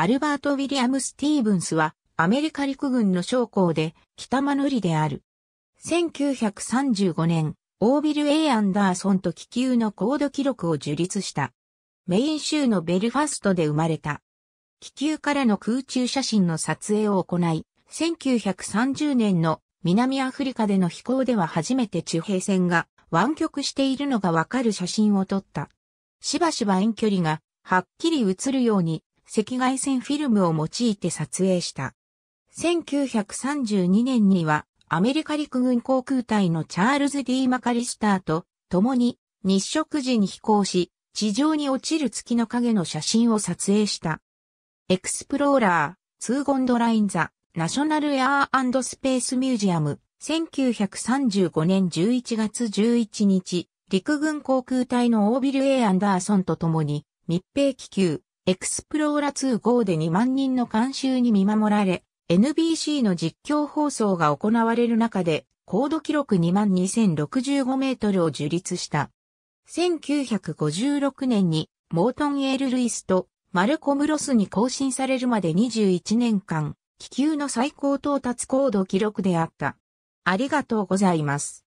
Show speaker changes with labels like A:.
A: アルバート・ウィリアム・スティーブンスは、アメリカ陸軍の将校で、北間のりである。1935年、オービル・ A・ アンダーソンと気球の高度記録を樹立した。メイン州のベルファストで生まれた。気球からの空中写真の撮影を行い、1930年の南アフリカでの飛行では初めて地平線が湾曲しているのがわかる写真を撮った。しばしば遠距離がはっきり映るように赤外線フィルムを用いて撮影した。1932年にはアメリカ陸軍航空隊のチャールズ・ D・ マカリスターと共に日食時に飛行し、地上に落ちる月の影の写真を撮影した。エクスプローラー、ツーゴンドラインザ、ナショナルエアースペースミュージアム、1935年11月11日、陸軍航空隊のオービル・ A・ アンダーソンと共に密閉気球、エクスプローラ2号で2万人の観衆に見守られ、NBC の実況放送が行われる中で、高度記録22,065メートルを樹立した。1956年に、モートン・エール・ルイスとマルコム・ロスに更新されるまで21年間、気球の最高到達高度記録であった。ありがとうございます。